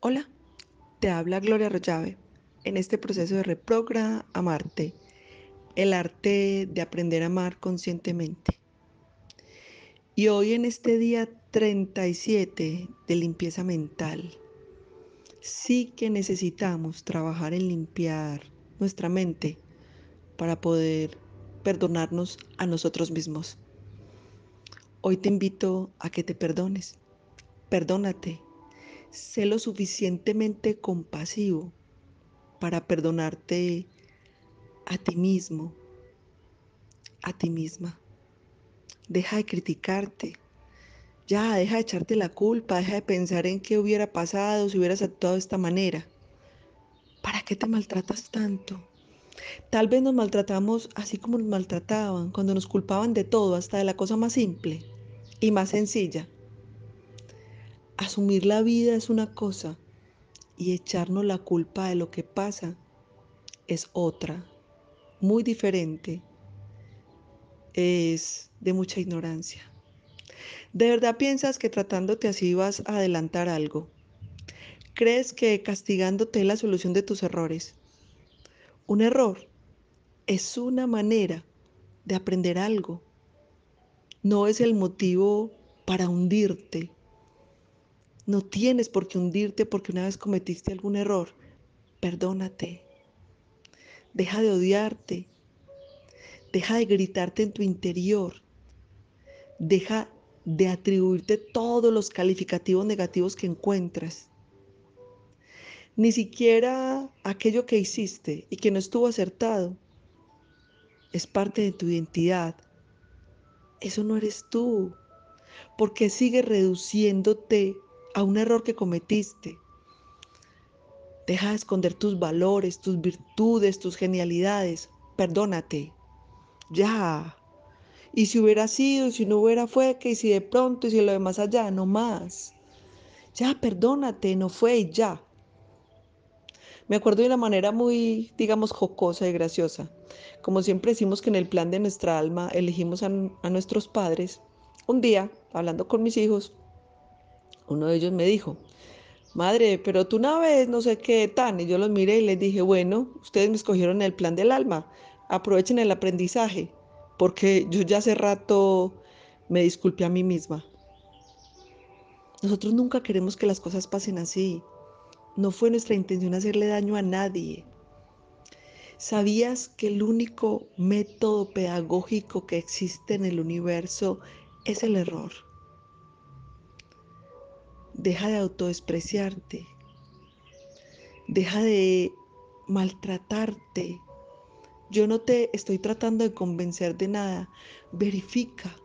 Hola, te habla Gloria Rollave en este proceso de reprogra amarte, el arte de aprender a amar conscientemente. Y hoy en este día 37 de limpieza mental, sí que necesitamos trabajar en limpiar nuestra mente para poder perdonarnos a nosotros mismos. Hoy te invito a que te perdones. Perdónate sé lo suficientemente compasivo para perdonarte a ti mismo, a ti misma. Deja de criticarte. Ya, deja de echarte la culpa, deja de pensar en qué hubiera pasado si hubieras actuado de esta manera. ¿Para qué te maltratas tanto? Tal vez nos maltratamos así como nos maltrataban, cuando nos culpaban de todo, hasta de la cosa más simple y más sencilla. Asumir la vida es una cosa y echarnos la culpa de lo que pasa es otra, muy diferente. Es de mucha ignorancia. ¿De verdad piensas que tratándote así vas a adelantar algo? ¿Crees que castigándote es la solución de tus errores? Un error es una manera de aprender algo. No es el motivo para hundirte no tienes por qué hundirte porque una vez cometiste algún error. Perdónate. Deja de odiarte. Deja de gritarte en tu interior. Deja de atribuirte todos los calificativos negativos que encuentras. Ni siquiera aquello que hiciste y que no estuvo acertado es parte de tu identidad. Eso no eres tú. Porque sigues reduciéndote a un error que cometiste. Deja de esconder tus valores, tus virtudes, tus genialidades. Perdónate. Ya. Y si hubiera sido, si no hubiera fue, que si de pronto, y si lo demás allá, no más. Ya, perdónate, no fue y ya. Me acuerdo de una manera muy, digamos, jocosa y graciosa. Como siempre decimos que en el plan de nuestra alma elegimos a nuestros padres. Un día, hablando con mis hijos, uno de ellos me dijo, madre, pero tú una vez no sé qué tan, y yo los miré y les dije, bueno, ustedes me escogieron el plan del alma, aprovechen el aprendizaje, porque yo ya hace rato me disculpé a mí misma. Nosotros nunca queremos que las cosas pasen así. No fue nuestra intención hacerle daño a nadie. ¿Sabías que el único método pedagógico que existe en el universo es el error? Deja de autodespreciarte. Deja de maltratarte. Yo no te estoy tratando de convencer de nada. Verifica,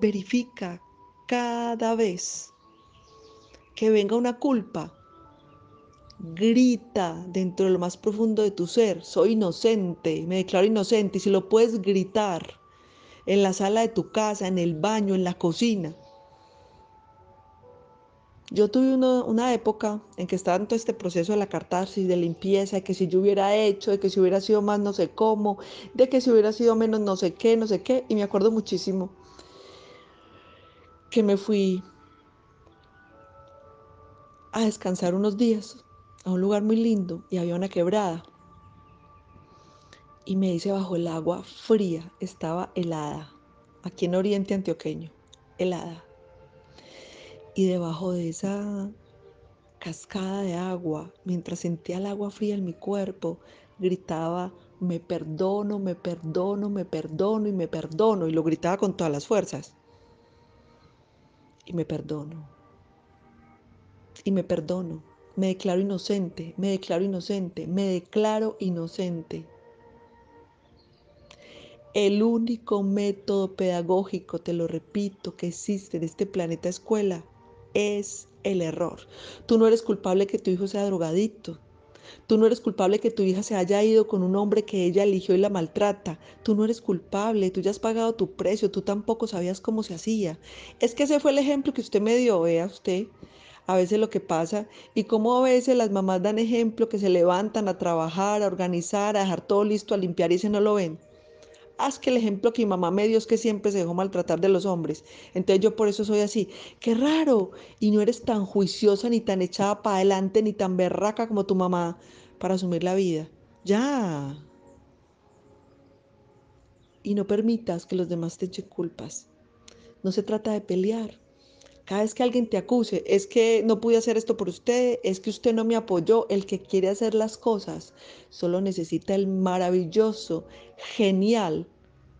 verifica cada vez que venga una culpa. Grita dentro de lo más profundo de tu ser, soy inocente, me declaro inocente. Y si lo puedes gritar en la sala de tu casa, en el baño, en la cocina, yo tuve una, época en que estaba en todo este proceso de la cartarsis, de limpieza, de que si yo hubiera hecho, de que si hubiera sido más no sé cómo, de que si hubiera sido menos no sé qué, no sé qué, y me acuerdo muchísimo que me fui a descansar unos días a un lugar muy lindo y había una quebrada. Y me hice bajo el agua fría, estaba helada, aquí en Oriente Antioqueño, helada y debajo de esa cascada de agua, mientras sentía el agua fría en mi cuerpo, gritaba, me perdono, me perdono, me perdono y me perdono, y lo gritaba con todas las fuerzas. Y me perdono. Y me perdono. Me declaro inocente, me declaro inocente, me declaro inocente. El único método pedagógico, te lo repito, que existe en este planeta escuela es el error. Tú no eres culpable que tu hijo sea drogadicto. Tú no eres culpable que tu hija se haya ido con un hombre que ella eligió y la maltrata. Tú no eres culpable, tú ya has pagado tu precio, tú tampoco sabías cómo se hacía. Es que ese fue el ejemplo que usted me dio, vea usted a veces lo que pasa y cómo a veces las mamás dan ejemplo que se levantan a trabajar, a organizar, a dejar todo listo, a limpiar y se no lo ven haz que el ejemplo que mi mamá me dio es que siempre se dejó maltratar de los hombres. Entonces yo por eso soy así. Qué raro. Y no eres tan juiciosa, ni tan echada para adelante, ni tan berraca como tu mamá para asumir la vida. Ya. Y no permitas que los demás te echen culpas. No se trata de pelear. Cada vez que alguien te acuse, es que no pude hacer esto por usted, es que usted no me apoyó, el que quiere hacer las cosas, solo necesita el maravilloso, genial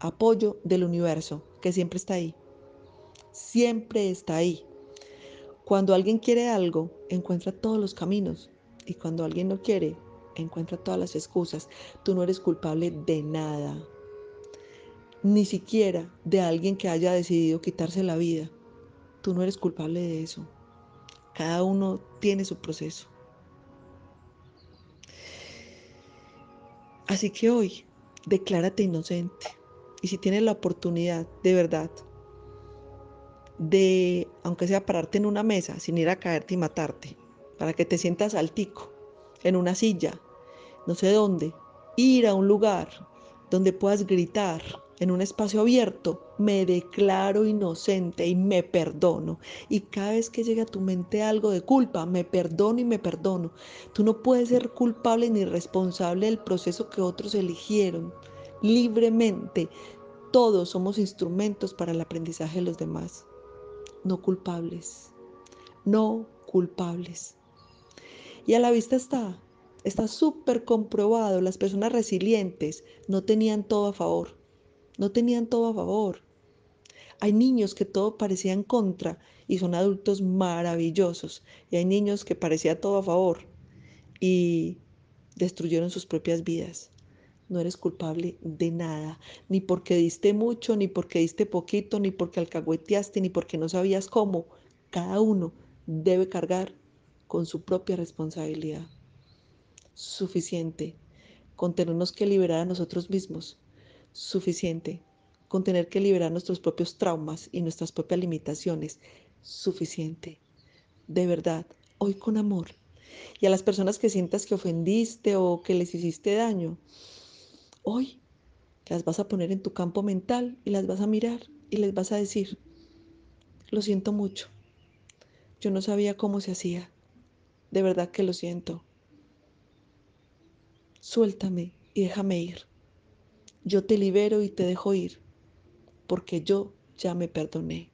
apoyo del universo, que siempre está ahí. Siempre está ahí. Cuando alguien quiere algo, encuentra todos los caminos. Y cuando alguien no quiere, encuentra todas las excusas. Tú no eres culpable de nada. Ni siquiera de alguien que haya decidido quitarse la vida. Tú no eres culpable de eso. Cada uno tiene su proceso. Así que hoy, declárate inocente. Y si tienes la oportunidad, de verdad, de, aunque sea pararte en una mesa sin ir a caerte y matarte, para que te sientas altico, en una silla, no sé dónde, ir a un lugar donde puedas gritar en un espacio abierto, me declaro inocente y me perdono. Y cada vez que llega a tu mente algo de culpa, me perdono y me perdono. Tú no puedes ser culpable ni responsable del proceso que otros eligieron libremente. Todos somos instrumentos para el aprendizaje de los demás. No culpables. No culpables. Y a la vista está, está súper comprobado, las personas resilientes no tenían todo a favor, no tenían todo a favor. Hay niños que todo parecía en contra y son adultos maravillosos, y hay niños que parecía todo a favor y destruyeron sus propias vidas no eres culpable de nada, ni porque diste mucho, ni porque diste poquito, ni porque alcahueteaste, ni porque no sabías cómo. Cada uno debe cargar con su propia responsabilidad. Suficiente con tenernos que liberar a nosotros mismos. Suficiente con tener que liberar nuestros propios traumas y nuestras propias limitaciones. Suficiente. De verdad, hoy con amor. Y a las personas que sientas que ofendiste o que les hiciste daño, Hoy las vas a poner en tu campo mental y las vas a mirar y les vas a decir, lo siento mucho, yo no sabía cómo se hacía, de verdad que lo siento. Suéltame y déjame ir. Yo te libero y te dejo ir, porque yo ya me perdoné,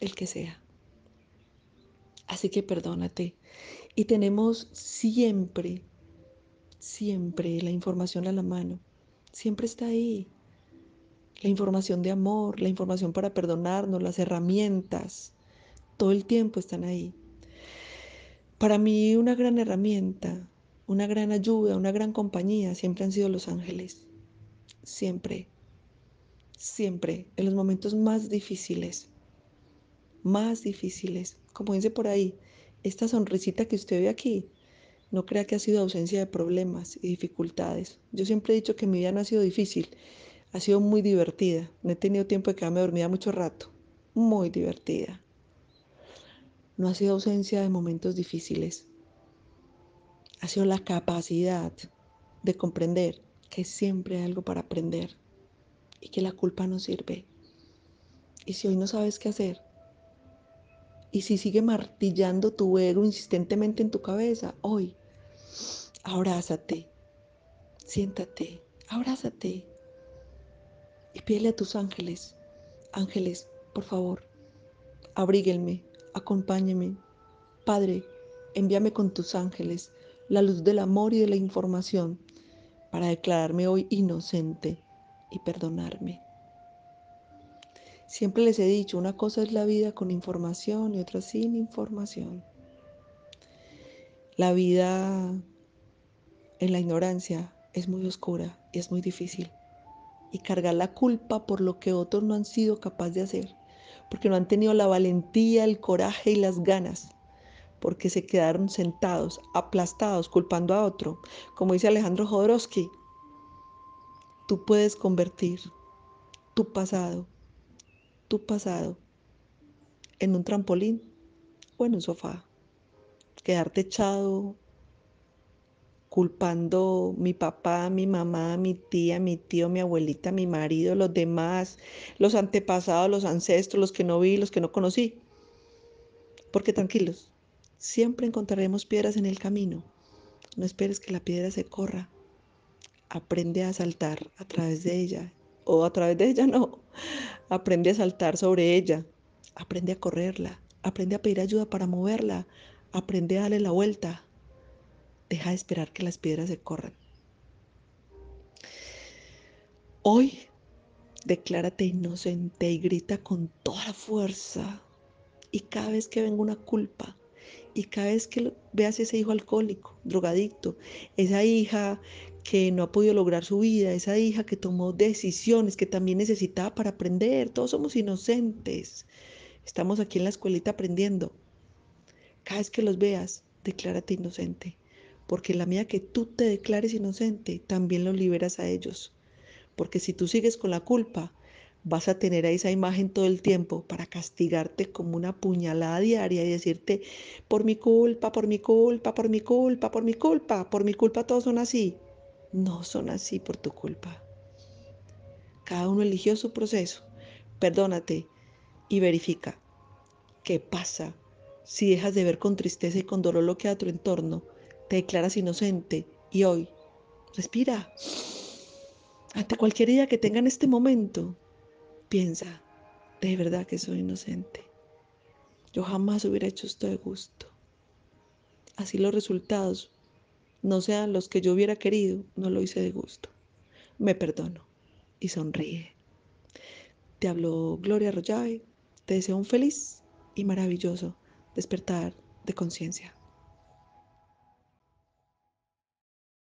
el que sea. Así que perdónate. Y tenemos siempre siempre la información a la mano, siempre está ahí. La información de amor, la información para perdonarnos, las herramientas, todo el tiempo están ahí. Para mí una gran herramienta, una gran ayuda, una gran compañía siempre han sido los ángeles. Siempre, siempre, en los momentos más difíciles, más difíciles. Como dice por ahí, esta sonrisita que usted ve aquí, no crea que ha sido ausencia de problemas y dificultades. Yo siempre he dicho que mi vida no ha sido difícil, ha sido muy divertida. No he tenido tiempo de quedarme dormida mucho rato. Muy divertida. No ha sido ausencia de momentos difíciles. Ha sido la capacidad de comprender que siempre hay algo para aprender y que la culpa no sirve. Y si hoy no sabes qué hacer, y si sigue martillando tu ego insistentemente en tu cabeza, hoy, abrázate, siéntate, abrázate y pídele a tus ángeles, ángeles, por favor, abríguenme, acompáñeme. Padre, envíame con tus ángeles la luz del amor y de la información para declararme hoy inocente y perdonarme. Siempre les he dicho, una cosa es la vida con información y otra sin información. La vida en la ignorancia es muy oscura y es muy difícil. Y cargar la culpa por lo que otros no han sido capaces de hacer, porque no han tenido la valentía, el coraje y las ganas, porque se quedaron sentados, aplastados, culpando a otro. Como dice Alejandro Jodorowsky, tú puedes convertir tu pasado tu pasado en un trampolín o en un sofá. Quedarte echado culpando mi papá, mi mamá, mi tía, mi tío, mi abuelita, mi marido, los demás, los antepasados, los ancestros, los que no vi, los que no conocí. Porque tranquilos, siempre encontraremos piedras en el camino. No esperes que la piedra se corra. Aprende a saltar a través de ella o a través de ella no. Aprende a saltar sobre ella, aprende a correrla, aprende a pedir ayuda para moverla, aprende a darle la vuelta. Deja de esperar que las piedras se corran. Hoy declárate inocente y grita con toda la fuerza. Y cada vez que venga una culpa, y cada vez que veas ese hijo alcohólico, drogadicto, esa hija que no ha podido lograr su vida, esa hija que tomó decisiones que también necesitaba para aprender. Todos somos inocentes. Estamos aquí en la escuelita aprendiendo. Cada vez que los veas, declárate inocente, porque la medida que tú te declares inocente, también los liberas a ellos. Porque si tú sigues con la culpa, vas a tener a esa imagen todo el tiempo para castigarte como una puñalada diaria y decirte, por mi culpa, por mi culpa, por mi culpa, por mi culpa, por mi culpa todos son así no son así por tu culpa. Cada uno eligió su proceso. Perdónate y verifica qué pasa si dejas de ver con tristeza y con dolor lo que a tu entorno. Te declaras inocente y hoy respira. Ante cualquier idea que tenga en este momento, piensa, de verdad que soy inocente. Yo jamás hubiera hecho esto de gusto. Así los resultados no sean los que yo hubiera querido, no lo hice de gusto. Me perdono y sonríe. Te habló Gloria Rollave, te deseo un feliz y maravilloso despertar de conciencia.